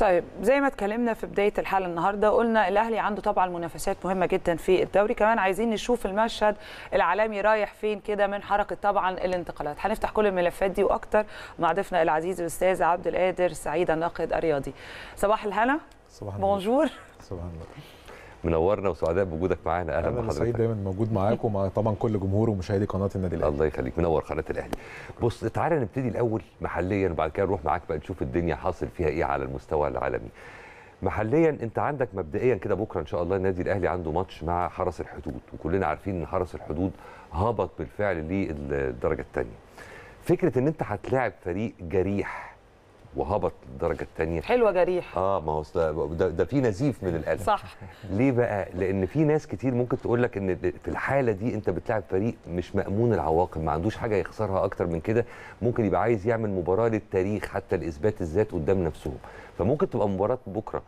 طيب زي ما اتكلمنا في بدايه الحلقه النهارده قلنا الاهلي عنده طبعا منافسات مهمه جدا في الدوري كمان عايزين نشوف المشهد العالمي رايح فين كده من حركه طبعا الانتقالات هنفتح كل الملفات دي واكتر مع ضيفنا العزيز الاستاذ عبد القادر سعيد الناقد الرياضي صباح الهنا صباح النور بونجور صباح النور منورنا وسعداء بوجودك معانا اهلا بحضرتك انا سعيد دايما موجود معاكم ومع طبعا كل جمهور ومشاهدي قناه النادي الاهلي الله يخليك منور قناه الاهلي بص تعالى نبتدي الاول محليا وبعد كده نروح معاك بقى نشوف الدنيا حاصل فيها ايه على المستوى العالمي محليا انت عندك مبدئيا كده بكره ان شاء الله النادي الاهلي عنده ماتش مع حرس الحدود وكلنا عارفين ان حرس الحدود هبط بالفعل للدرجه الثانيه فكره ان انت هتلاعب فريق جريح وهبط للدرجه الثانيه حلوه جريح اه ما هو ده, ده في نزيف من القلب صح ليه بقى لان في ناس كتير ممكن تقول لك ان في الحاله دي انت بتلعب فريق مش مامون العواقب ما عندوش حاجه يخسرها اكتر من كده ممكن يبقى عايز يعمل مباراه للتاريخ حتى لاثبات الذات قدام نفسهم فممكن تبقى مباراه بكره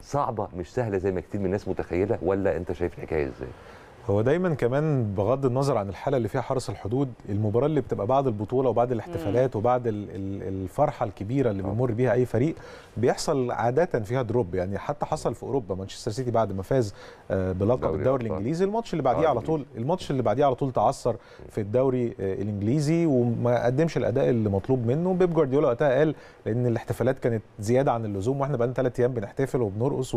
صعبه مش سهله زي ما كتير من الناس متخيله ولا انت شايف الحكايه ازاي هو دايما كمان بغض النظر عن الحاله اللي فيها حرس الحدود المباراه اللي بتبقى بعد البطوله وبعد الاحتفالات وبعد الفرحه الكبيره اللي آه. بيمر بيها اي فريق بيحصل عاده فيها دروب يعني حتى حصل في اوروبا مانشستر سيتي بعد ما فاز آه، بلقب الدوري الانجليزي الماتش اللي بعديه آه، على طول الماتش اللي بعديه على طول تعثر في الدوري الانجليزي وما قدمش الاداء اللي مطلوب منه بيب جوارديولا وقتها قال لان الاحتفالات كانت زياده عن اللزوم واحنا لنا ثلاث ايام بنحتفل وبنرقص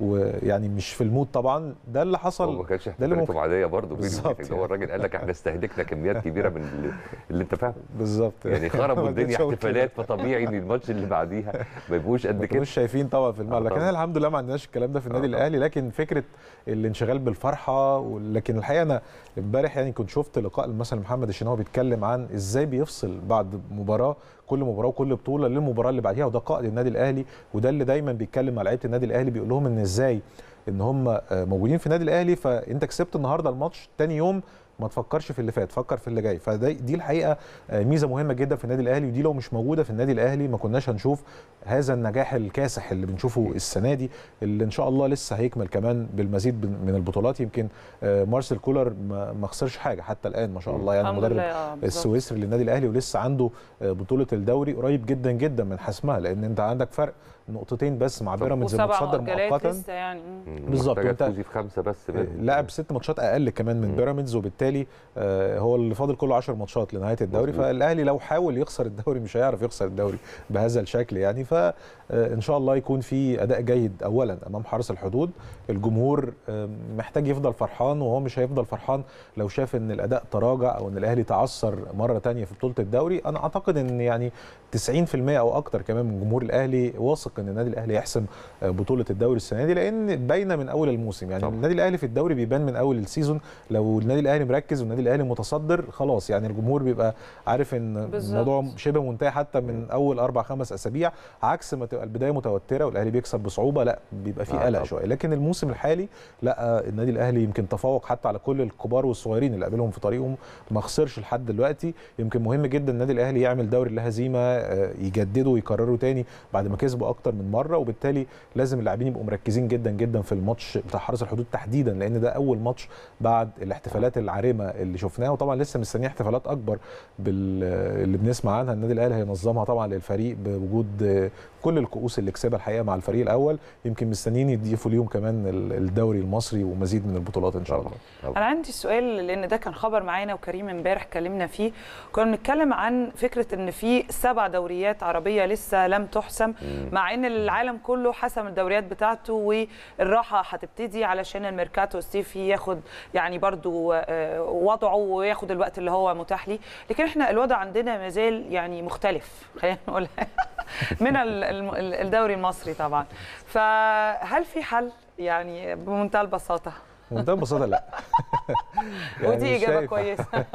ويعني مش في المود طبعا ده اللي حصل ده اللي طريقته عاديه برضه بالظبط هو الراجل قال لك احنا استهلكنا كميات كبيره من اللي, اللي انت فاهمه بالظبط يعني خربوا الدنيا احتفالات فطبيعي ان الماتش اللي بعديها ما يبقوش قد كده مش شايفين طبعا في الملعب لكن احنا الحمد لله ما عندناش الكلام ده في النادي آه، الاهلي لكن فكره الانشغال بالفرحه لكن الحقيقه انا امبارح يعني كنت شفت لقاء مثلا محمد الشناوي بيتكلم عن ازاي بيفصل بعد مباراه كل مباراه وكل بطوله للمباراه اللي بعديها وده قائد النادي الاهلي وده اللي دايما بيتكلم مع لعيبه النادي الاهلي بيقول لهم ان ازاي ان هم آه، موجودين في النادي الاهلي فانت كسبت النهارده الماتش تاني يوم ما تفكرش في اللي فات فكر في اللي جاي فدي الحقيقه آه، ميزه مهمه جدا في النادي الاهلي ودي لو مش موجوده في النادي الاهلي ما كناش هنشوف هذا النجاح الكاسح اللي بنشوفه السنه دي اللي ان شاء الله لسه هيكمل كمان بالمزيد من البطولات يمكن آه، مارسيل كولر ما خسرش حاجه حتى الان ما شاء الله يعني المدرب السويسري للنادي الاهلي ولسه عنده بطوله الدوري قريب جدا جدا من حسمها لان انت عندك فرق نقطتين بس مع بيراميدز المتصدر مؤقتا لسه يعني بالظبط انت في خمسه بس لعب ست ماتشات اقل كمان من بيراميدز وبالتالي آه، هو اللي فاضل كله 10 ماتشات لنهايه الدوري فالاهلي لو حاول يخسر الدوري مش هيعرف يخسر الدوري بهذا الشكل يعني فان آه، شاء الله يكون في اداء جيد اولا امام حرس الحدود الجمهور محتاج يفضل فرحان وهو مش هيفضل فرحان لو شاف ان الاداء تراجع او ان الاهلي تعثر مره ثانيه في بطوله الدوري انا اعتقد ان يعني 90% او اكتر كمان من جمهور الاهلي واثق يرق ان النادي الاهلي يحسم آه، بطوله الدوري السنه دي لان باينه من اول الموسم يعني النادي الاهلي في الدوري بيبان من اول السيزون لو النادي الاهلي مركز والنادي الاهلي متصدر خلاص يعني الجمهور بيبقى عارف ان الموضوع شبه منتهي حتى من اول اربع خمس اسابيع عكس ما تبقى البدايه متوتره والاهلي بيكسب بصعوبه لا بيبقى في آه، قلق شويه لكن الموسم الحالي لا آه، النادي الاهلي يمكن تفوق حتى على كل الكبار والصغيرين اللي قابلهم في طريقهم ما خسرش لحد دلوقتي يمكن مهم جدا النادي الاهلي يعمل دوري لا هزيمه يجدده ويكرره تاني بعد ما كسبوا اكتر اكتر من مره وبالتالي لازم اللاعبين يبقوا مركزين جدا جدا في الماتش بتاع حرس الحدود تحديدا لان ده اول ماتش بعد الاحتفالات العارمه اللي شفناها وطبعا لسه مستنيين احتفالات اكبر بال... اللي بنسمع عنها النادي الاهلي هينظمها طبعا للفريق بوجود كل الكؤوس اللي كسبها الحقيقه مع الفريق الاول يمكن مستنيين يضيفوا ليهم كمان الدوري المصري ومزيد من البطولات ان شاء الله انا عندي سؤال لان ده كان خبر معانا وكريم امبارح كلمنا فيه كنا بنتكلم عن فكره ان في سبع دوريات عربيه لسه لم تحسم مع ان العالم كله حسم الدوريات بتاعته والراحه هتبتدي علشان الميركاتو الصيفي ياخد يعني برضو آه، وضعه وياخد الوقت اللي هو متاح ليه لكن احنا الوضع عندنا ما زال يعني مختلف خلينا نقول من الدوري المصري طبعا فهل في حل يعني بمنتهى البساطه بمنتهى البساطه لا يعني ودي اجابه كويسه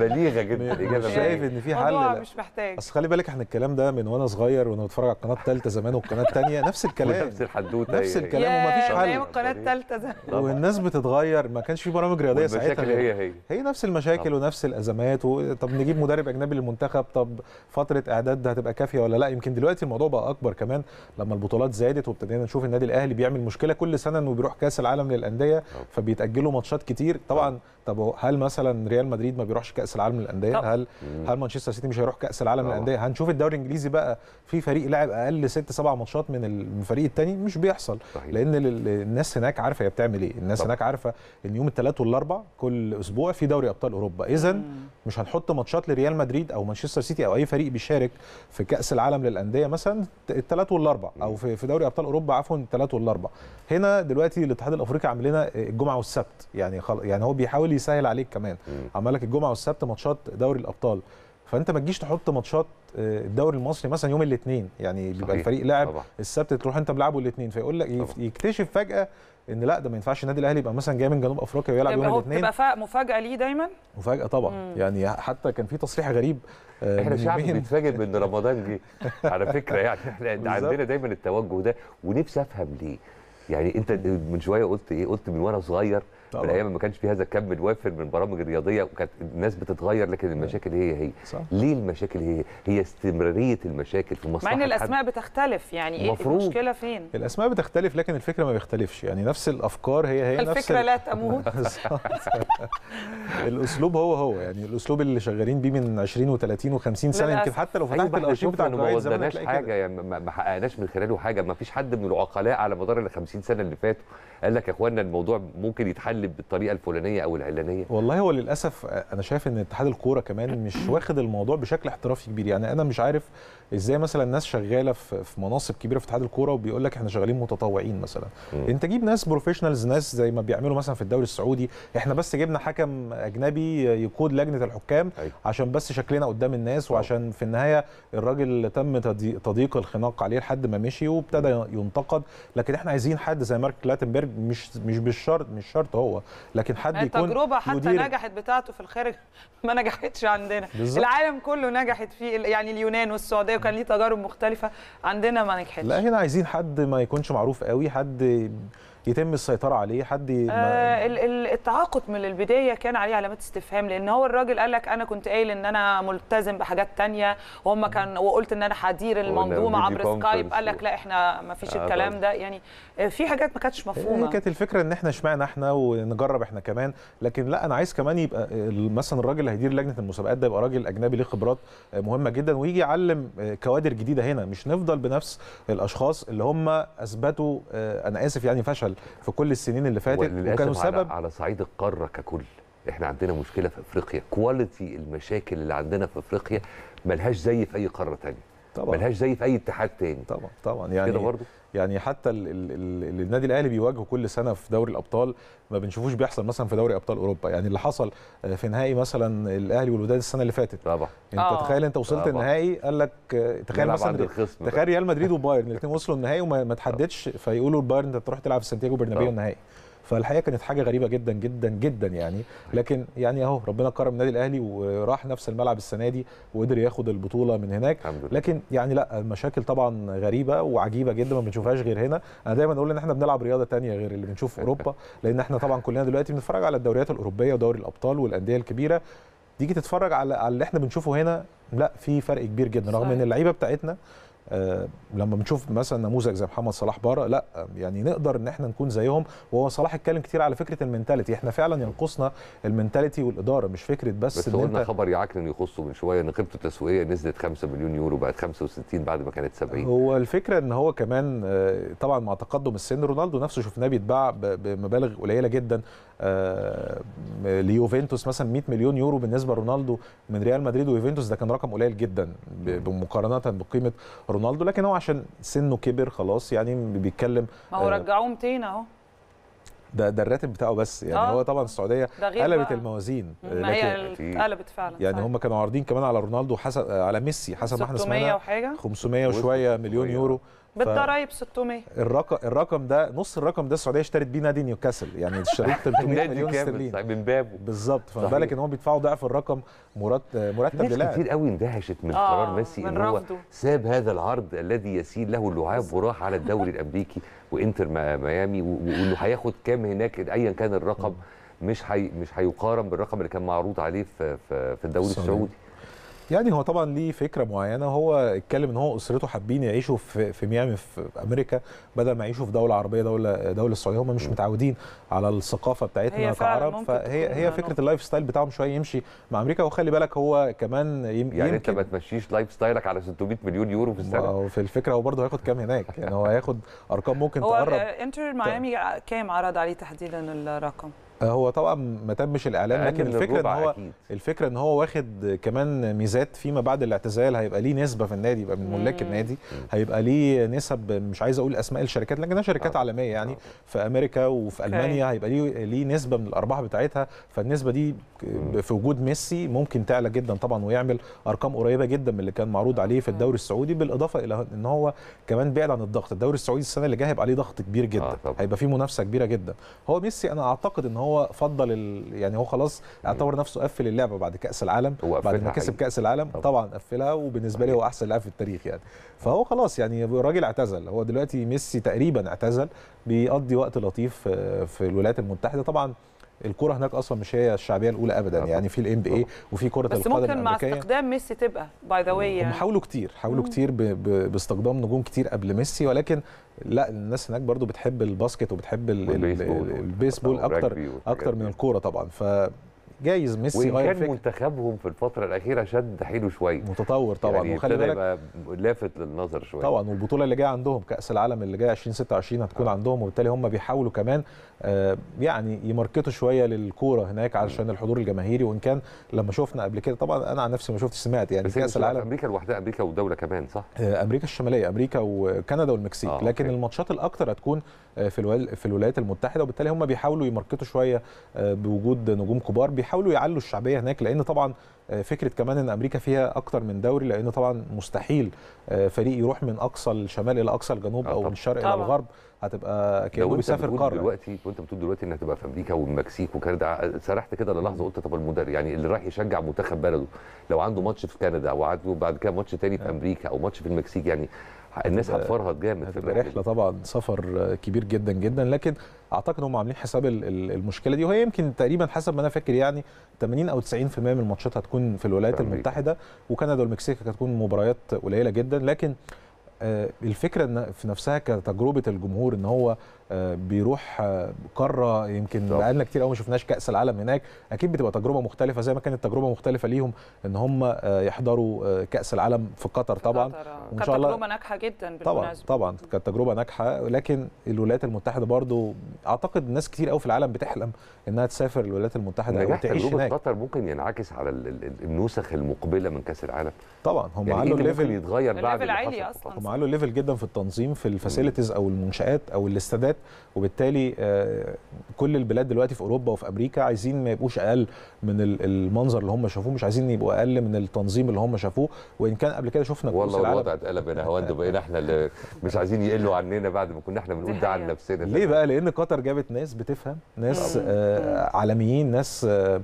بليغه جدا اجابه شايف ان في حل لا مش محتاج اصل خلي بالك احنا الكلام ده من وانا صغير وانا بتفرج على القناه الثالثه زمان والقناه الثانيه أيوة. نفس الكلام نفس الحدوته نفس الكلام ومفيش حل ايام القناه الثالثه زمان والناس بتتغير ما كانش في برامج رياضيه ساعتها المشاكل هي هي هي نفس المشاكل طبعا. ونفس الازمات و... طب نجيب مدرب اجنبي للمنتخب طب فتره اعداد هتبقى كافيه ولا لا يمكن دلوقتي الموضوع بقى اكبر كمان لما البطولات زادت وابتدينا نشوف النادي الاهلي بيعمل مشكله كل سنه انه بيروح كاس العالم للانديه فبيتاجلوا ماتشات كتير طبعا آه. طب هل مثلا ريال مدريد ما بيروحش كاس العالم للانديه هل هل مانشستر سيتي مش هيروح كاس العالم للانديه هنشوف الدوري الانجليزي بقى في فريق لعب اقل ست سبع ماتشات من الفريق الثاني مش بيحصل صحيح. لان الناس هناك عارفه هي بتعمل ايه الناس طب. هناك عارفه ان يوم الثلاث والاربع كل اسبوع في دوري ابطال اوروبا اذا مش هنحط ماتشات لريال مدريد او مانشستر سيتي او اي فريق بيشارك في كاس العالم للانديه مثلا الثلاث والاربع او في دوري ابطال اوروبا عفوا الثلاث والاربع هنا دلوقتي الاتحاد الافريقي عامل لنا الجمعه والسبت يعني خل... يعني هو بيحاول يسهل عليك كمان عمال لك الجمعه والسبت ماتشات دوري الابطال فانت ما تجيش تحط ماتشات آه، الدوري المصري مثلا يوم الاثنين يعني بيبقى صحيح. الفريق لاعب السبت تروح انت ملعبه الاثنين فيقول لك طبعا. يكتشف فجاه ان لا ده ما ينفعش النادي الاهلي يبقى مثلا جاي من جنوب افريقيا ويلعب يوم الاثنين تبقى مفاجاه ليه دايما مفاجاه طبعا مم. يعني حتى كان في تصريح غريب آه، احنا شعب بيتفاجئ بان رمضان جه على فكره يعني احنا عندنا دايما التوجه ده ونفسي افهم ليه يعني انت من شويه قلت ايه قلت من وانا صغير طبعا الايام ما كانش في هذا الكم الوافر من برامج رياضيه وكانت الناس بتتغير لكن المشاكل هي هي صح. ليه المشاكل هي هي استمراريه المشاكل في مصر مع ان الاسماء حد. بتختلف يعني ايه مفروض. المشكله فين الاسماء بتختلف لكن الفكره ما بيختلفش يعني نفس الافكار هي هي الفكره نفس لا تموت الاسلوب هو هو يعني الاسلوب اللي شغالين بيه من 20 و30 و50 سنه يمكن حتى لو فتحت أيوة، الارشيف بتاع ما زمان حاجه يعني ما حققناش من خلاله حاجه ما فيش حد من العقلاء على مدار ال 50 سنه اللي فاتوا قال لك يا اخوانا الموضوع ممكن يتحل يتقلب بالطريقه الفلانيه او العلانيه والله هو للاسف انا شايف ان اتحاد الكوره كمان مش واخد الموضوع بشكل احترافي كبير يعني انا مش عارف ازاي مثلا ناس شغاله في مناصب كبيره في اتحاد الكوره وبيقول لك احنا شغالين متطوعين مثلا انت جيب ناس بروفيشنالز ناس زي ما بيعملوا مثلا في الدوري السعودي احنا بس جبنا حكم اجنبي يقود لجنه الحكام أي. أيوه. عشان بس شكلنا قدام الناس أه. وعشان في النهايه الراجل تم تضييق الخناق عليه لحد ما مشي وابتدى ينتقد لكن احنا عايزين حد زي مارك لاتنبرج مش مش بالشرط مش شرط هو هو لكن حد يعني يكون التجربه حتى مدير... نجحت بتاعته في الخارج ما نجحتش عندنا بالزبط. العالم كله نجحت فيه يعني اليونان والسعوديه وكان ليه تجارب مختلفه عندنا ما نجحتش لا هنا عايزين حد ما يكونش معروف قوي حد يتم السيطره عليه حد آه التعاقد من البدايه كان عليه علامات استفهام لان هو الراجل قال لك انا كنت قايل ان انا ملتزم بحاجات تانية وهم كان وقلت ان انا حدير المنظومه عبر سكايب قال لك لا احنا ما فيش آه، الكلام ده يعني آه، في حاجات ما كانتش إيه، مفهومه هي كانت الفكره ان احنا اشمعنا احنا ونجرب احنا كمان لكن لا انا عايز كمان يبقى مثلا الراجل اللي هيدير لجنه المسابقات ده يبقى راجل اجنبي ليه خبرات آه، مهمه جدا ويجي يعلم كوادر جديده هنا مش نفضل بنفس الاشخاص اللي هم اثبتوا انا اسف يعني فشل في كل السنين اللي فاتت وكانوا سبب على, على صعيد القاره ككل احنا عندنا مشكله في افريقيا كواليتي المشاكل اللي عندنا في افريقيا ملهاش زي في اي قاره ثانيه طبعا ملهاش زي في اي اتحاد تاني طبعا طبعا يعني كده برضه يعني حتى اللي النادي الاهلي بيواجهه كل سنه في دوري الابطال ما بنشوفوش بيحصل مثلا في دوري ابطال اوروبا يعني اللي حصل آه، في نهائي مثلا الاهلي والوداد السنه اللي فاتت طبعا انت أوه. تخيل انت وصلت النهائي قال لك آه، تخيل مثلا تخيل ريال مدريد وبايرن الاثنين وصلوا النهائي وما تحددش فيقولوا البايرن انت تروح تلعب في سانتياغو برنابيو آه. النهائي فالحقيقه كانت حاجه غريبه جدا جدا جدا يعني أيوة. لكن يعني اهو ربنا كرم النادي الاهلي وراح نفس الملعب السنه دي وقدر ياخد البطوله من هناك لكن يعني لا المشاكل طبعا غريبه وعجيبه جدا ما بنشوفهاش غير هنا انا دايما اقول ان احنا بنلعب رياضه ثانيه غير اللي بنشوف في اوروبا لان احنا طبعا كلنا دلوقتي بنتفرج على الدوريات الاوروبيه ودوري الابطال والانديه الكبيره تيجي تتفرج على على اللي احنا بنشوفه هنا لا في فرق كبير جدا رغم ان اللعيبه بتاعتنا آه، لما بنشوف مثلا نموذج زي محمد صلاح بره لا يعني نقدر ان احنا نكون زيهم وهو صلاح اتكلم كتير على فكره المنتاليتي احنا فعلا ينقصنا المنتاليتي والاداره مش فكره بس بس إن قلنا انت خبر يعكن يخصه من شويه ان قيمته التسويقيه نزلت 5 مليون يورو بقت 65 بعد ما كانت 70 هو الفكره ان هو كمان آه، طبعا مع تقدم السن رونالدو نفسه شفناه بيتباع بمبالغ قليله جدا آه، ليوفنتوس مثلا 100 مليون يورو بالنسبه لرونالدو من ريال مدريد ويوفنتوس ده كان رقم قليل جدا مقارنه بقيمه رونالدو رونالدو لكن هو عشان سنه كبر خلاص يعني بيتكلم ما هو آه، رجعوه 200 اهو ده ده الراتب بتاعه بس يعني آه. هو طبعا السعوديه قلبت بقى. الموازين ما هي قلبت فعلا يعني هم كانوا عارضين كمان على رونالدو حسب على ميسي حسب ما احنا سمعنا 500 وحاجه 500 وشويه مليون يورو بالضرايب 600 الرقم الرقم ده نص الرقم ده السعوديه اشترت بيه نادي نيوكاسل يعني اشتريت 300 مليون استرليني من بابه بالظبط فما بالك ان هم بيدفعوا ضعف الرقم مرتب مرتب للاعب كتير قوي اندهشت من آه قرار ميسي ان هو ساب هذا العرض الذي يسيل له اللعاب وراح على الدوري الامريكي وانتر ميامي وانه هياخد كام هناك ايا كان الرقم مش حي مش هيقارن بالرقم اللي كان معروض عليه في في الدوري السعودي يعني هو طبعا ليه فكره معينه هو اتكلم ان هو اسرته حابين يعيشوا في في ميامي في امريكا بدل ما يعيشوا في دوله عربيه دوله دوله السعوديه هم مش متعودين على الثقافه بتاعتنا كعرب فهي هي فكره اللايف ستايل بتاعهم شويه يمشي مع امريكا وخلي بالك هو كمان يمكن يعني انت ما تمشيش لايف ستايلك على 600 مليون يورو في السنه في الفكره هو برضه هياخد كام هناك يعني هو هياخد ارقام ممكن تقرب هو انتر ميامي كام عرض عليه تحديدا الرقم؟ هو طبعا ما تمش الاعلان لكن الفكره ان هو أكيد. الفكره ان هو واخد كمان ميزات فيما بعد الاعتزال هيبقى ليه نسبه في النادي يبقى من ملاك النادي هيبقى ليه نسب مش عايز اقول اسماء الشركات لكنها شركات أوه. عالميه يعني أوه. في امريكا وفي المانيا هيبقى ليه ليه نسبه من الارباح بتاعتها فالنسبه دي في وجود ميسي ممكن تعلى جدا طبعا ويعمل ارقام قريبه جدا من اللي كان معروض عليه في الدوري السعودي بالاضافه الى ان هو كمان بعد عن الضغط الدوري السعودي السنه اللي جايه هيبقى عليه ضغط كبير جدا آه، هيبقى فيه منافسه كبيره جدا هو ميسي انا اعتقد ان هو هو فضل ال... يعني هو خلاص اعتبر نفسه قفل اللعبه بعد كاس العالم بعد ما كسب كاس العالم طبعا, طبعاً قفلها وبالنسبه لي هو احسن لاعب في التاريخ يعني فهو خلاص يعني الراجل اعتزل هو دلوقتي ميسي تقريبا اعتزل بيقضي وقت لطيف في الولايات المتحده طبعا الكوره هناك اصلا مش هي الشعبيه الاولى ابدا آه. يعني في الام بي اي آه. وفي كره القدم بس ممكن مع استقدام ميسي تبقى باي ذا واي هم يعني. حاولوا كتير حاولوا كتير باستقدام نجوم كتير قبل ميسي ولكن لا الناس هناك برضو بتحب الباسكت وبتحب يعني. البيسبول اكتر اكتر من الكوره طبعا ف جايز ميسي وان كان منتخبهم في الفتره الاخيره شد حيله شويه متطور طبعا يعني وخلي بالك لافت للنظر شويه طبعا والبطوله اللي جايه عندهم كاس العالم اللي جاي 2026 هتكون آه. عندهم وبالتالي هم بيحاولوا كمان آه يعني يماركتوا شويه للكوره هناك علشان الحضور الجماهيري وان كان لما شفنا قبل كده طبعا انا عن نفسي ما شفتش سمعت يعني كاس العالم امريكا لوحدها امريكا ودوله كمان صح آه امريكا الشماليه امريكا وكندا والمكسيك آه. لكن أوكي. الماتشات الاكثر هتكون آه، في الولايات المتحده وبالتالي هم بيحاولوا يماركتوا شويه آه، بوجود نجوم كبار بيحاولوا يعلوا الشعبيه هناك لان طبعا آه، فكره كمان ان امريكا فيها اكتر من دوري لان طبعا مستحيل آه، فريق يروح من اقصى الشمال الى اقصى الجنوب آه، او من الشرق طبعا. الى الغرب هتبقى كانه بيسافر قاره دلوقتي وانت بتقول دلوقتي انك تبقى في امريكا والمكسيك وكندا سرحت كده للحظه قلت طب المدرب يعني اللي رايح يشجع منتخب بلده لو عنده ماتش في كندا وعنده بعد كده ماتش تاني في امريكا او ماتش في المكسيك يعني الناس هتفرهد جامد في رحله طبعا سفر كبير جدا جدا لكن اعتقد هم عاملين حساب المشكله دي وهي يمكن تقريبا حسب ما انا فاكر يعني 80 او 90% من الماتشات هتكون في الولايات طبعا. المتحده وكندا والمكسيك هتكون مباريات قليله جدا لكن آه، الفكره في نفسها كتجربه الجمهور ان هو آه، بيروح آه، قاره يمكن بقالنا كتير قوي ما شفناش كاس العالم هناك اكيد بتبقى تجربه مختلفه زي ما كانت تجربه مختلفه ليهم ان هم آه، يحضروا كاس العالم في قطر طبعا وان شاء الله كانت تجربه ناجحه جدا بالمناسبه طبعا طبعا كانت تجربه ناجحه لكن الولايات المتحده برضو اعتقد ناس كتير قوي في العالم بتحلم انها تسافر الولايات المتحده او تعيش هناك قطر ممكن ينعكس على النسخ المقبله من كاس العالم طبعا هم يعني علوا إيه ليفل يتغير بعد الليفل عالي اصلا هم علوا ليفل جدا في التنظيم في الفاسيلتيز او المنشات او الاستادات الانتخابات وبالتالي آه، كل البلاد دلوقتي في اوروبا وفي امريكا عايزين ما يبقوش اقل من المنظر اللي هم شافوه مش عايزين يبقوا اقل من التنظيم اللي هم شافوه وان كان قبل كده شفنا والله الوضع اتقلب هنا هوند بقينا احنا اللي مش عايزين يقلوا عننا بعد ما كنا احنا بنقول ده عن نفسنا ليه بقى لان قطر جابت ناس بتفهم ناس آه، عالميين ناس آه،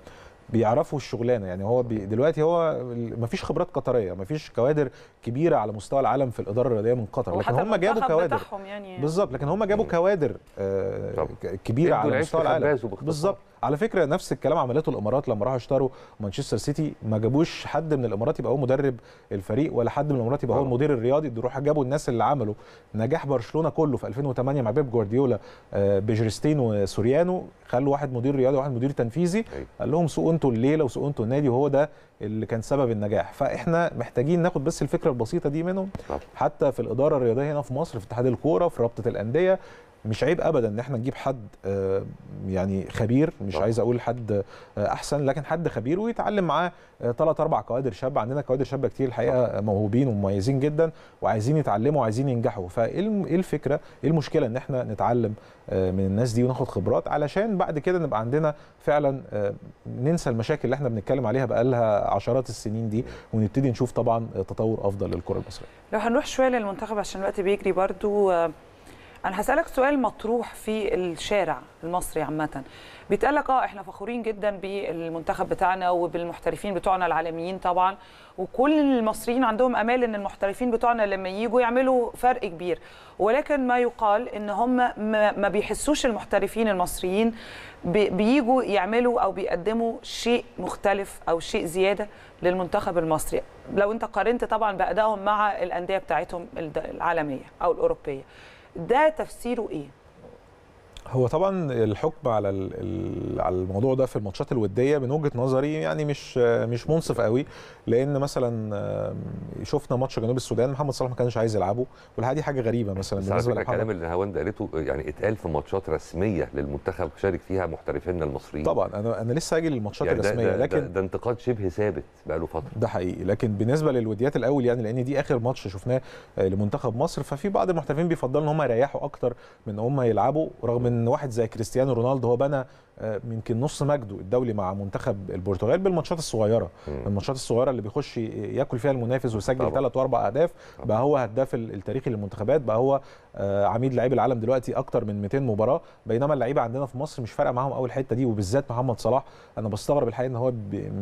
بيعرفوا الشغلانه يعني هو بي دلوقتي هو مفيش خبرات قطريه مفيش كوادر كبيره على مستوى العالم في الاداره الرياضيه من قطر لكن هم جابوا كوادر يعني بالظبط لكن هم جابوا كوادر آه كبيره على مستوى العالم بالظبط على فكره نفس الكلام عملته الامارات لما راحوا اشتروا مانشستر سيتي ما جابوش حد من الامارات يبقى هو مدرب الفريق ولا حد من الامارات يبقى هو آه. المدير الرياضي دول راحوا جابوا الناس اللي عملوا نجاح برشلونه كله في 2008 مع بيب جوارديولا آه، بجريستين وسوريانو خلوا واحد مدير رياضي وواحد مدير تنفيذي أيوه. قال لهم سوقوا انتوا الليله وسوقوا انتوا النادي وهو ده اللي كان سبب النجاح فاحنا محتاجين ناخد بس الفكره البسيطه دي منهم حتى في الاداره الرياضيه هنا في مصر في اتحاد الكوره في رابطه الانديه مش عيب ابدا ان احنا نجيب حد آه، يعني خبير مش طبعا. عايز اقول حد آه، احسن لكن حد خبير ويتعلم معاه ثلاث آه، اربع كوادر شابه عندنا كوادر شابه كتير الحقيقه موهوبين ومميزين جدا وعايزين يتعلموا وعايزين ينجحوا فايه إيه الفكره ايه المشكله ان احنا نتعلم من الناس دي وناخد خبرات علشان بعد كده نبقى عندنا فعلا ننسى المشاكل اللي احنا بنتكلم عليها بقالها عشرات السنين دي ونبتدي نشوف طبعا تطور افضل للكره المصريه لو هنروح شويه للمنتخب عشان الوقت بيجري برضو انا هسالك سؤال مطروح في الشارع المصري عامه بيتقال لك اه احنا فخورين جدا بالمنتخب بتاعنا وبالمحترفين بتوعنا العالميين طبعا وكل المصريين عندهم امال ان المحترفين بتوعنا لما يجوا يعملوا فرق كبير ولكن ما يقال ان هم ما بيحسوش المحترفين المصريين بيجوا يعملوا او بيقدموا شيء مختلف او شيء زياده للمنتخب المصري لو انت قارنت طبعا بادائهم مع الانديه بتاعتهم العالميه او الاوروبيه ده تفسيره ايه؟ هو طبعا الحكم على على الموضوع ده في الماتشات الوديه من وجهه نظري يعني مش مش منصف قوي لان مثلا شفنا ماتش جنوب السودان محمد صلاح ما كانش عايز يلعبه والحقيقه دي حاجه غريبه مثلا بالنسبه للكلام اللي هوند قالته يعني اتقال في ماتشات رسميه للمنتخب شارك فيها محترفينا المصريين طبعا انا انا لسه اجي للماتشات يعني الرسميه ده ده لكن ده, ده انتقاد شبه ثابت بقاله فتره ده حقيقي لكن بالنسبه للوديات الاول يعني لان دي اخر ماتش شفناه لمنتخب مصر ففي بعض المحترفين بيفضلوا ان هم يريحوا اكتر من ان هم يلعبوا رغم ان ان واحد زي كريستيانو رونالدو هو بنى آه، يمكن نص مجده الدولي مع منتخب البرتغال بالماتشات الصغيره الماتشات الصغيره اللي بيخش ياكل فيها المنافس ويسجل ثلاث واربع اهداف بقى هو هداف التاريخي للمنتخبات بقى هو آه، عميد لعيب العالم دلوقتي اكتر من 200 مباراه بينما اللعيبه عندنا في مصر مش فارقه معاهم اول حته دي وبالذات محمد صلاح انا بستغرب الحقيقه ان هو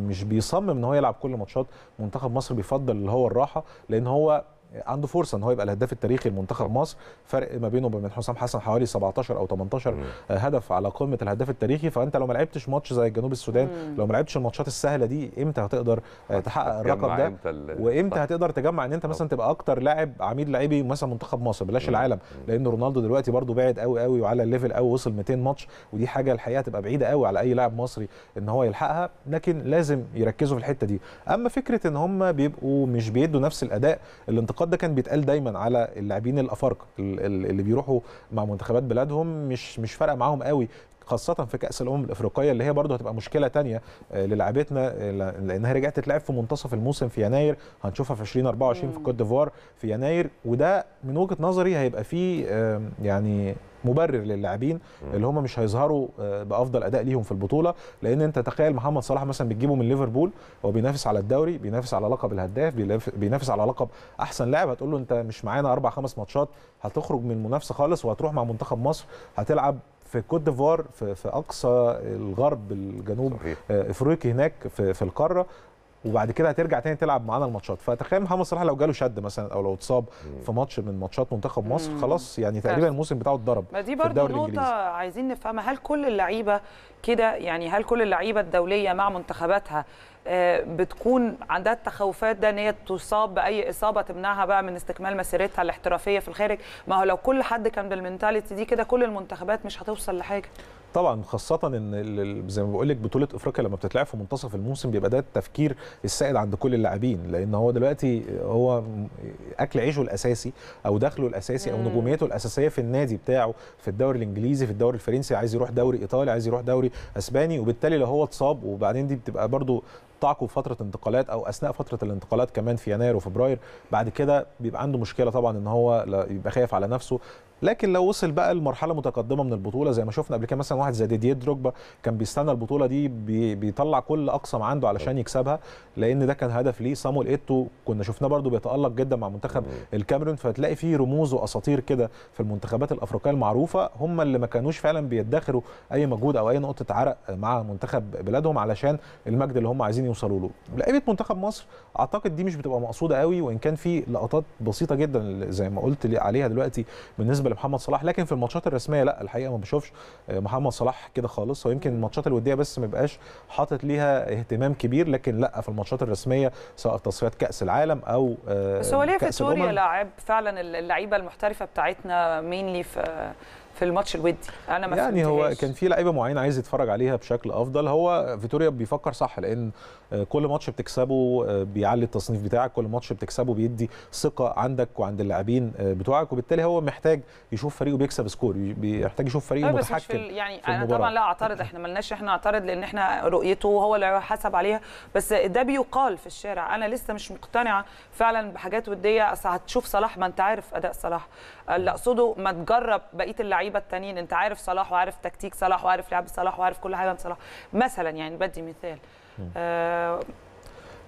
مش بيصمم ان هو يلعب كل ماتشات منتخب مصر بيفضل اللي هو الراحه لان هو عنده فرصه ان هو يبقى الهداف التاريخي لمنتخب مصر فرق ما بينه وبين حسام حسن حوالي 17 او 18 مم. آه، هدف على قمه الهداف التاريخي فانت لو ما لعبتش ماتش زي جنوب السودان مم. لو ما لعبتش الماتشات السهله دي امتى هتقدر آه، تحقق الرقم ده وامتى هتقدر تجمع ان انت مثلا تبقى اكتر لاعب عميد لعيبي مثلا منتخب مصر بلاش مم. العالم لان رونالدو دلوقتي برده بعد قوي قوي وعلى الليفل قوي وصل 200 ماتش ودي حاجه الحقيقه تبقى بعيده قوي على اي لاعب مصري ان هو يلحقها لكن لازم يركزوا في الحته دي اما فكره ان هم بيبقوا مش بيدوا نفس الاداء اللي الانتقاد ده كان بيتقال دايما على اللاعبين الافارقه اللي بيروحوا مع منتخبات بلادهم مش مش فارقه معاهم قوي خاصه في كاس الامم الافريقيه اللي هي برضه هتبقى مشكله تانية آه، للاعبتنا آه، لانها رجعت تتلعب في منتصف الموسم في يناير هنشوفها في 2024 في كوت ديفوار في يناير وده من وجهه نظري هيبقى فيه يعني مبرر للاعبين اللي هم مش هيظهروا آه، بافضل اداء ليهم في البطوله لان انت تخيل محمد صلاح مثلا بتجيبه من ليفربول هو بينافس على الدوري بينافس على لقب الهداف بينافس على لقب احسن لاعب هتقول له انت مش معانا اربع خمس ماتشات هتخرج من المنافسه خالص وهتروح مع منتخب مصر هتلعب في كوت ديفوار في, في اقصى الغرب الجنوب صحيح. آه، افريقي هناك في, في القاره وبعد كده هترجع تاني تلعب معانا الماتشات فتخيل محمد صلاح لو جاله شد مثلا او لو اتصاب في ماتش من ماتشات منتخب مصر خلاص يعني تقريبا الموسم بتاعه اتضرب ما دي برضه نقطه الإنجليزي. عايزين نفهمها هل كل اللعيبه كده يعني هل كل اللعيبه الدوليه مع منتخباتها آه، بتكون عندها التخوفات ده ان هي تصاب باي اصابه تمنعها بقى من استكمال مسيرتها الاحترافيه في الخارج ما هو لو كل حد كان بالمنتاليتي دي كده كل المنتخبات مش هتوصل لحاجه طبعا خاصه ان زي ما بقول لك بطوله افريقيا لما بتتلعب في منتصف الموسم بيبقى ده التفكير السائد عند كل اللاعبين لان هو دلوقتي هو اكل عيشه الاساسي او دخله الاساسي او نجوميته الاساسيه في النادي بتاعه في الدوري الانجليزي في الدوري الفرنسي عايز يروح دوري ايطالي عايز يروح دوري اسباني وبالتالي لو هو اتصاب وبعدين دي بتبقى برضه طاقه فتره انتقالات او اثناء فتره الانتقالات كمان في يناير وفبراير بعد كده بيبقى عنده مشكله طبعا ان هو يبقى خايف على نفسه لكن لو وصل بقى لمرحله متقدمه من البطوله زي ما شفنا قبل كده مثلا واحد زي ديدي دروجبا كان بيستنى البطوله دي بيطلع كل اقصى ما عنده علشان أيوه. يكسبها لان ده كان هدف ليه صامول ايتو كنا شفناه برده بيتالق جدا مع منتخب الكاميرون فتلاقي فيه رموز واساطير كده في المنتخبات الافريقيه المعروفه هم اللي ما كانوش فعلا بيدخروا اي مجهود او اي نقطه عرق مع منتخب بلادهم علشان المجد اللي هم عايزين يوصلوا له لعيبه منتخب مصر اعتقد دي مش بتبقى مقصوده قوي وان كان في لقطات بسيطه جدا زي ما قلت عليها دلوقتي بالنسبه بالنسبه لمحمد صلاح لكن في الماتشات الرسميه لا الحقيقه ما بشوفش آه، محمد صلاح كده خالص هو يمكن الماتشات الوديه بس ما بقاش حاطط ليها اهتمام كبير لكن لا في الماتشات الرسميه سواء تصفيات كاس العالم او آه، بس هو ليه في سوريا لاعب فعلا اللعيبه المحترفه بتاعتنا مينلي في آه، في الماتش الودي انا ما يعني هو كان في لعيبه معينه عايز يتفرج عليها بشكل افضل هو فيتوريا بيفكر صح لان آه، كل ماتش بتكسبه آه، بيعلي التصنيف بتاعك كل ماتش بتكسبه بيدي ثقه عندك وعند اللاعبين آه، بتوعك وبالتالي هو محتاج يشوف فريقه بيكسب سكور بيحتاج يشوف فريقه متحكم بس في يعني في انا طبعا لا اعترض احنا ملناش احنا نعترض لان احنا رؤيته هو اللي حسب عليها بس ده بيقال في الشارع انا لسه مش مقتنعه فعلا بحاجات وديه هتشوف صلاح ما انت عارف اداء صلاح اللي اقصده ما تجرب بقيه اللعيبه اللعيبه التانيين انت عارف صلاح وعارف تكتيك صلاح وعارف لعب صلاح وعارف كل حاجه عن صلاح مثلا يعني بدي مثال آه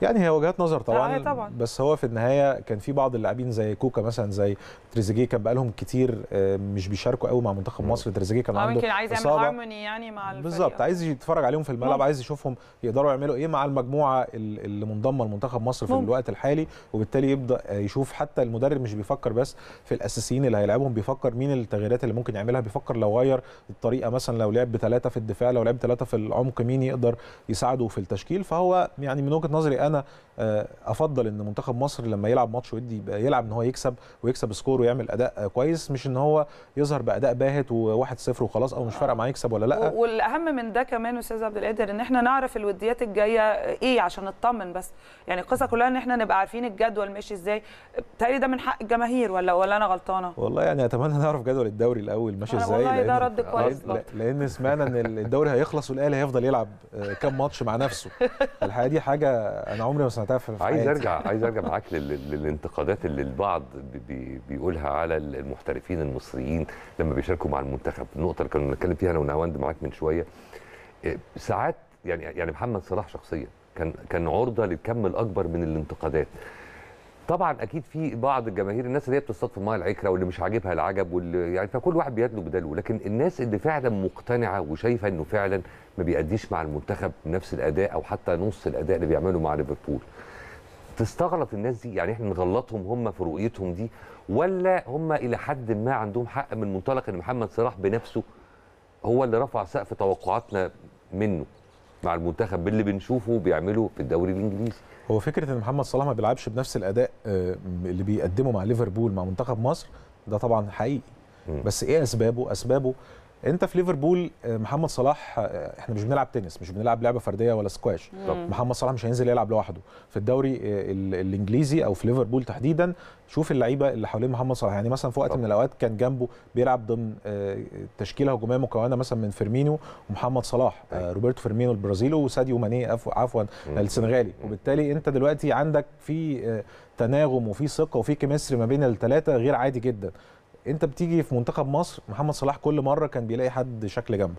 يعني هي وجهات نظر طبعا آه طبعا بس هو في النهايه كان في بعض اللاعبين زي كوكا مثلا زي تريزيجيه كان بقالهم كتير آه، مش بيشاركوا قوي مع منتخب مصر تريزيجيه كان عنده يمكن عايز يعمل هارموني يعني مع بالظبط عايز يتفرج عليهم في الملعب عايز يشوفهم يقدروا يعملوا ايه مع المجموعه اللي منضمه لمنتخب مصر في الوقت الحالي وبالتالي يبدا آه، يشوف حتى المدرب مش بيفكر بس في الاساسيين اللي هيلعبهم بيفكر مين التغييرات اللي ممكن يعملها بيفكر لو غير الطريقه مثلا لو لعب بثلاثه في الدفاع لو لعب ثلاثه في العمق مين يقدر يساعده في التشكيل فهو يعني من وجهه نظري انا آه، افضل ان منتخب مصر لما يلعب ماتش ودي يبقى يلعب ان هو يكسب ويكسب سكور ويعمل اداء كويس مش ان هو يظهر باداء باهت و1-0 وخلاص او مش فارقه معاه يكسب ولا لا والاهم من ده كمان استاذ عبد القادر ان احنا نعرف الوديات الجايه ايه عشان نطمن بس يعني القصه كلها ان احنا نبقى عارفين الجدول ماشي ازاي تقريبا ده من حق الجماهير ولا ولا انا غلطانه والله يعني اتمنى نعرف جدول الدوري الاول ماشي ازاي والله ده رد كويس لأن, سمعنا ان الدوري هيخلص والاهلي هيفضل يلعب آه، كام ماتش مع نفسه الحقيقه دي حاجه انا عمري ما سمعتها في عايز ارجع عايز ارجع معاك للانتقادات اللي البعض بي بيقولها على المحترفين المصريين لما بيشاركوا مع المنتخب النقطه اللي كنا بنتكلم فيها انا ونهاوند معاك من شويه آه، ساعات يعني يعني محمد صلاح شخصيا كان كان عرضه للكم الاكبر من الانتقادات طبعا اكيد في بعض الجماهير الناس اللي هي بتصطاد في الميه العكره واللي مش عاجبها العجب واللي يعني فكل واحد بيدلو بدلو لكن الناس اللي فعلا مقتنعه وشايفه انه فعلا ما بيأديش مع المنتخب نفس الاداء او حتى نص الاداء اللي بيعمله مع ليفربول تستغلط الناس دي يعني احنا نغلطهم هم في رؤيتهم دي ولا هم الى حد ما عندهم حق من منطلق ان محمد صلاح بنفسه هو اللي رفع سقف توقعاتنا منه مع المنتخب باللي بنشوفه بيعمله في الدوري الانجليزي هو فكره ان محمد صلاح ما بيلعبش بنفس الاداء آه، اللي بيقدمه مع ليفربول مع منتخب مصر ده طبعا حقيقي بس ايه اسبابه اسبابه انت في ليفربول آه، محمد صلاح آه، احنا مش بنلعب تنس مش بنلعب لعبه فرديه ولا سكواش محمد صلاح مش هينزل يلعب لوحده في الدوري آه، الانجليزي او في ليفربول تحديدا شوف اللعيبه اللي حوالين محمد صلاح يعني مثلا في وقت من الاوقات كان جنبه بيلعب ضمن تشكيله هجوميه مكونه مثلا من فيرمينو ومحمد صلاح أيوة. روبرتو فيرمينو البرازيلي وساديو ماني عفوا السنغالي وبالتالي انت دلوقتي عندك في تناغم وفي ثقه وفي كيمستري ما بين الثلاثه غير عادي جدا انت بتيجي في منتخب مصر محمد صلاح كل مره كان بيلاقي حد شكل جنبه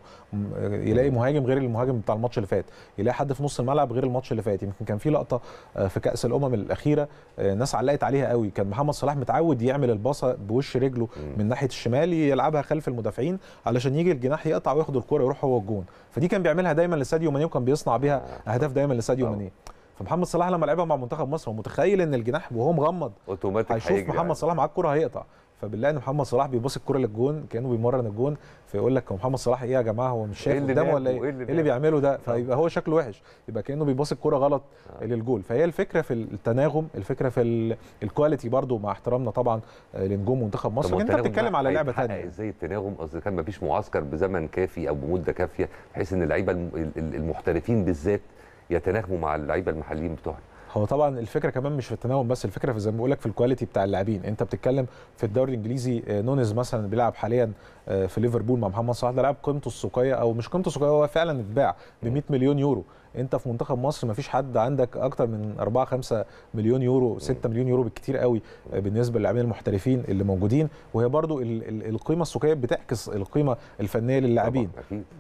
يلاقي مهاجم غير المهاجم بتاع الماتش اللي فات يلاقي حد في نص الملعب غير الماتش اللي فات يمكن كان في لقطه آه، في كاس الامم الاخيره آه، الناس علقت عليها قوي كان محمد صلاح متعود يعمل الباصه بوش رجله من ناحيه الشمال يلعبها خلف المدافعين علشان يجي الجناح يقطع وياخد الكره يروح هو الجون فدي كان بيعملها دايما لساديو ماني وكان بيصنع بيها آه. اهداف دايما لساديو ماني فمحمد صلاح لما لعبها مع منتخب مصر هو متخيل ان الجناح وهو مغمض اوتوماتيك هيشوف محمد يعني. صلاح معاه الكوره هيقطع فبالله ان محمد صلاح بيبص الكوره للجون كانه بيمرن الجون فيقول لك محمد صلاح ايه يا جماعه هو مش شايف إيه قدامه ولا ايه, إيه اللي, إيه اللي بيعمله ده آه. فيبقى هو شكله وحش يبقى كانه بيبص الكوره غلط آه. للجول فهي الفكره في التناغم الفكره في الكواليتي برده مع احترامنا طبعا آه، لنجوم منتخب مصر يعني انت بتتكلم على لعبه ثانيه ازاي التناغم قصدي كان مفيش معسكر بزمن كافي او بمده كافيه بحيث ان اللعيبه المحترفين بالذات يتناغموا مع اللعيبه المحليين بتوعنا هو طبعا الفكره كمان مش في التناوب بس الفكره في زي ما بقول لك في الكواليتي بتاع اللاعبين انت بتتكلم في الدوري الانجليزي آه، نونيز مثلا بيلعب حاليا آه، في ليفربول مع محمد صلاح ده لاعب قيمته السوقيه او مش قيمته السوقيه هو فعلا اتباع ب 100 مليون يورو انت في منتخب مصر ما فيش حد عندك اكتر من 4 5 مليون يورو 6 مليون يورو بالكتير قوي آه، بالنسبه للاعبين المحترفين اللي موجودين وهي برضو القيمه السوقيه بتعكس القيمه الفنيه للاعبين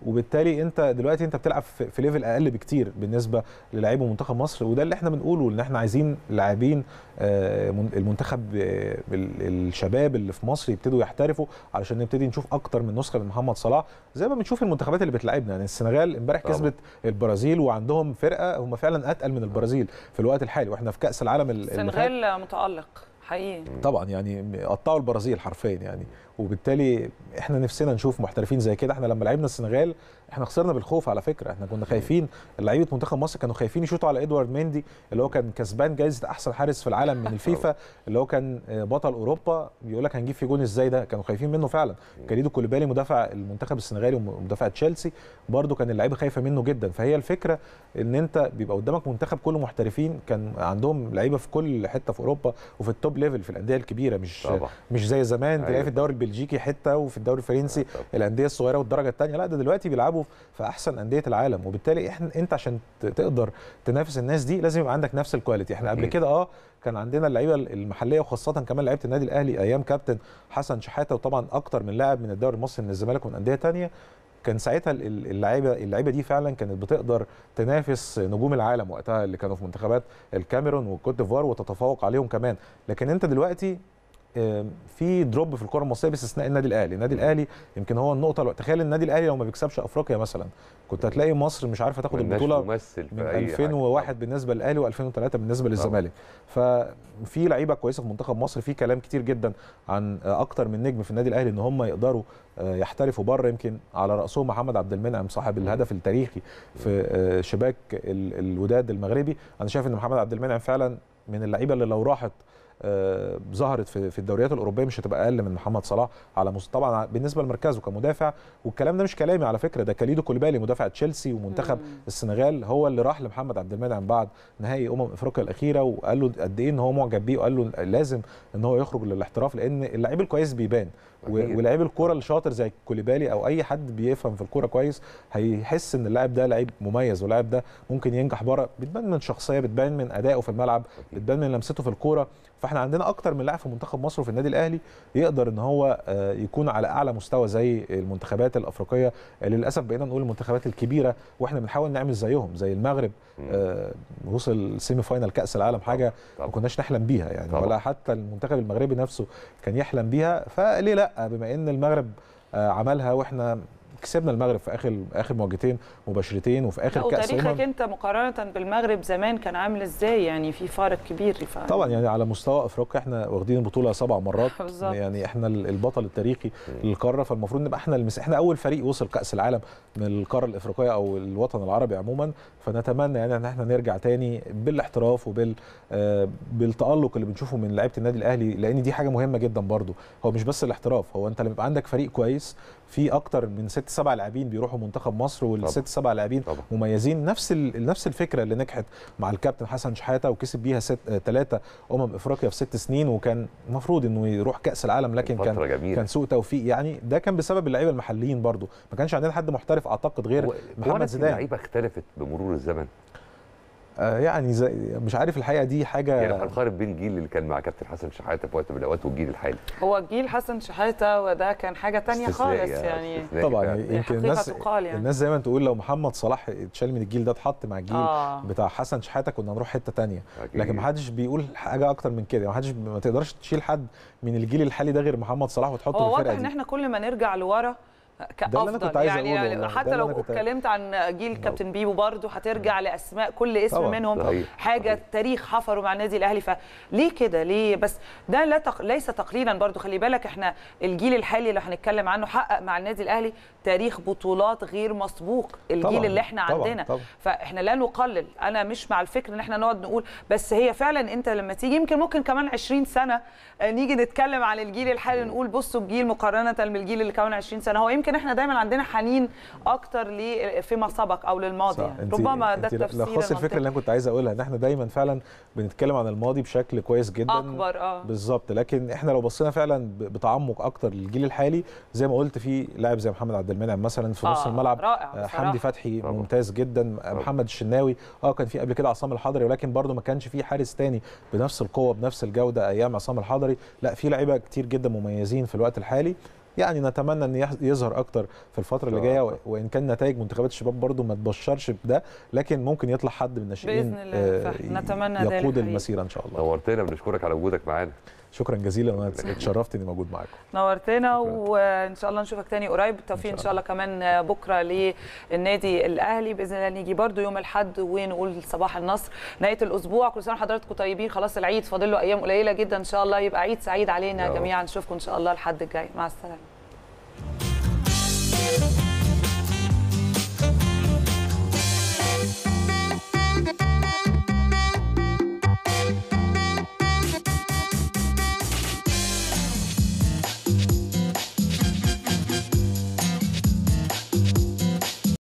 وبالتالي انت دلوقتي انت بتلعب في ليفل اقل بكتير بالنسبه للاعيبه منتخب مصر وده اللي احنا بنقوله ان احنا عايزين لاعبين آه، المنتخب آه، الشباب اللي في مصر يبتدوا يحترفوا علشان نبتدي نشوف اكتر من نسخه من محمد صلاح زي ما بنشوف المنتخبات اللي بتلاعبنا يعني السنغال امبارح كسبت البرازيل وعن عندهم فرقه هم فعلا اتقل من البرازيل في الوقت الحالي واحنا في كاس العالم السنغال متالق حقيقي طبعا يعني قطعوا البرازيل حرفيا يعني وبالتالي احنا نفسنا نشوف محترفين زي كده احنا لما لعبنا السنغال احنا خسرنا بالخوف على فكره احنا كنا خايفين لعيبه منتخب مصر كانوا خايفين يشوطوا على ادوارد مندي اللي هو كان كسبان جائزه احسن حارس في العالم من الفيفا اللي هو كان بطل اوروبا بيقول لك هنجيب فيه جون ازاي ده كانوا خايفين منه فعلا كاليدو كوليبالي مدافع المنتخب السنغالي ومدافع تشيلسي برده كان اللعيبه خايفه منه جدا فهي الفكره ان انت بيبقى قدامك منتخب كله محترفين كان عندهم لعيبه في كل حته في اوروبا وفي التوب ليفل في الانديه الكبيره مش طبعا. مش زي زمان أيوة. تلاقي في الدوري البلجيكي حته وفي الدوري الفرنسي أيوة طبعا. الانديه الصغيره والدرجه الثانيه لا ده دلوقتي بيلعبوا في احسن انديه العالم وبالتالي احنا انت عشان تقدر تنافس الناس دي لازم يبقى عندك نفس الكواليتي احنا قبل كده اه كان عندنا اللعيبه المحليه وخاصه كمان لعيبه النادي الاهلي ايام كابتن حسن شحاته وطبعا اكتر من لاعب من الدوري المصري من الزمالك ومن انديه ثانيه كان ساعتها اللعيبه اللعيبه دي فعلا كانت بتقدر تنافس نجوم العالم وقتها اللي كانوا في منتخبات الكاميرون والكوت ديفوار وتتفوق عليهم كمان لكن انت دلوقتي في دروب في الكره المصريه باستثناء النادي الاهلي، النادي الاهلي يمكن هو النقطه الوقت. تخيل النادي الاهلي لو ما بيكسبش افريقيا مثلا كنت هتلاقي مصر مش عارفه تاخد البطوله ممثل من 2001 حاجة. بالنسبه للاهلي و2003 بالنسبه للزمالك ففي لعيبه كويسه في منتخب مصر في كلام كتير جدا عن اكتر من نجم في النادي الاهلي ان هم يقدروا آه، يحترفوا بره يمكن على راسهم محمد عبد المنعم صاحب الهدف التاريخي في آه، شباك الوداد المغربي انا شايف ان محمد عبد المنعم فعلا من اللعيبه اللي لو راحت آه، ظهرت في الدوريات الاوروبيه مش هتبقى اقل من محمد صلاح على مست... طبعا بالنسبه لمركزه كمدافع والكلام ده مش كلامي على فكره ده كاليدو كوليبالي مدافع تشيلسي ومنتخب مم. السنغال هو اللي راح لمحمد عبد المنعم بعد نهائي امم افريقيا الاخيره وقال له قد ايه ان هو معجب بيه وقال له لازم ان هو يخرج للاحتراف لان اللعيب الكويس بيبان ولاعيب الكوره الشاطر زي كوليبالي او اي حد بيفهم في الكوره كويس هيحس ان اللاعب ده لعيب مميز واللاعب ده ممكن ينجح بره بتبان من شخصيه بتبان من ادائه في الملعب بتبان من لمسته في الكوره فاحنا عندنا اكتر من لاعب في منتخب مصر وفي النادي الاهلي يقدر ان هو آه، يكون على اعلى مستوى زي المنتخبات الافريقيه آه، للاسف بقينا نقول المنتخبات الكبيره واحنا بنحاول نعمل زيهم زي المغرب آه، وصل سيمي فاينال كاس العالم حاجه ما كناش نحلم بيها يعني ولا حتى المنتخب المغربي نفسه كان يحلم بيها فليه لا لا بما ان المغرب آه، عملها واحنا كسبنا المغرب في اخر اخر مواجهتين مباشرتين وفي اخر كاس تاريخك أمم. انت مقارنه بالمغرب زمان كان عامل ازاي يعني في فارق كبير فعلا. طبعا يعني على مستوى افريقيا احنا واخدين البطوله سبع مرات بالزبط. يعني احنا البطل التاريخي للقاره فالمفروض نبقى احنا المس... احنا اول فريق وصل كاس العالم من القاره الافريقيه او الوطن العربي عموما فنتمنى يعني ان احنا نرجع تاني بالاحتراف وبال آه، بالتالق اللي بنشوفه من لعيبه النادي الاهلي لان دي حاجه مهمه جدا برضو هو مش بس الاحتراف هو انت لما يبقى عندك فريق كويس في اكتر من ست سبع لاعبين بيروحوا منتخب مصر والست سبع لاعبين مميزين نفس نفس الفكره اللي نجحت مع الكابتن حسن شحاته وكسب بيها ست ثلاثه امم افريقيا في ست سنين وكان المفروض انه يروح كاس العالم لكن كان جميلة. كان سوء توفيق يعني ده كان بسبب اللعيبه المحليين برضو ما كانش عندنا حد محترف اعتقد غير محمد زيدان اللعيبه اختلفت بمرور الزمن آه، يعني زي مش عارف الحقيقه دي حاجه يعني هنقارن بين الجيل اللي كان مع كابتن حسن شحاته في وقت من الاوقات والجيل الحالي هو جيل حسن شحاته وده كان حاجه تانية خالص يعني, يعني. طبعا يمكن الناس يعني. الناس زي ما انت تقول لو محمد صلاح اتشال من الجيل ده اتحط مع الجيل آه. بتاع حسن شحاته كنا هنروح حته تانية أكيد. لكن ما حدش بيقول حاجه اكتر من كده ما حدش ما تقدرش تشيل حد من الجيل الحالي ده غير محمد صلاح وتحطه في الفرقه دي هو واضح ان احنا كل ما نرجع لورا كافضل اللي أنا كنت عايز يعني, يعني, يعني حتى لو اتكلمت عن جيل كابتن بيبو برضه هترجع لاسماء كل اسم طبعا. منهم طبعا. حاجه طبعا. تاريخ حفروا مع النادي الاهلي فليه كده ليه بس ده لا تق... ليس تقليلا برضه خلي بالك احنا الجيل الحالي اللي هنتكلم عنه حقق مع النادي الاهلي تاريخ بطولات غير مسبوق الجيل طبعا. اللي احنا طبعا. عندنا طبعا. فاحنا لا نقلل انا مش مع الفكر ان احنا نقعد نقول بس هي فعلا انت لما تيجي يمكن ممكن كمان 20 سنه آه، نيجي نتكلم عن الجيل الحالي نقول بصوا الجيل مقارنه بالجيل اللي كمان 20 سنه هو يمكن يمكن احنا دايما عندنا حنين اكتر فيما سبق او للماضي يعني. ربما ده التفسير لخص الفكره اللي انا كنت عايز اقولها ان احنا دايما فعلا بنتكلم عن الماضي بشكل كويس جدا اكبر اه بالظبط لكن احنا لو بصينا فعلا بتعمق اكتر للجيل الحالي زي ما قلت في لاعب زي محمد عبد المنعم مثلا في نص آه الملعب آه، حمدي فتحي رابع. ممتاز جدا رابع. محمد الشناوي اه كان في قبل كده عصام الحضري ولكن برده ما كانش في حارس تاني بنفس القوه بنفس الجوده ايام عصام الحضري لا في لعيبه كتير جدا مميزين في الوقت الحالي يعني نتمنى ان يظهر اكتر في الفتره اللي آه. جايه وان كان نتائج منتخبات الشباب برضو ما تبشرش بده لكن ممكن يطلع حد من الناشئين باذن الله آه نتمنى يقود المسيره ان شاء الله نورتنا بنشكرك على وجودك معانا شكرا جزيلا وانا اتشرفت اني موجود معاكم نورتنا وان شاء الله نشوفك تاني قريب التوفيق إن, ان شاء الله كمان بكره للنادي الاهلي باذن الله نيجي برده يوم الاحد ونقول صباح النصر نهايه الاسبوع كل سنه حضراتكم طيبين خلاص العيد فاضل له ايام قليله جدا ان شاء الله يبقى عيد سعيد علينا جميعا نشوفكم ان شاء الله الحد الجاي مع السلامه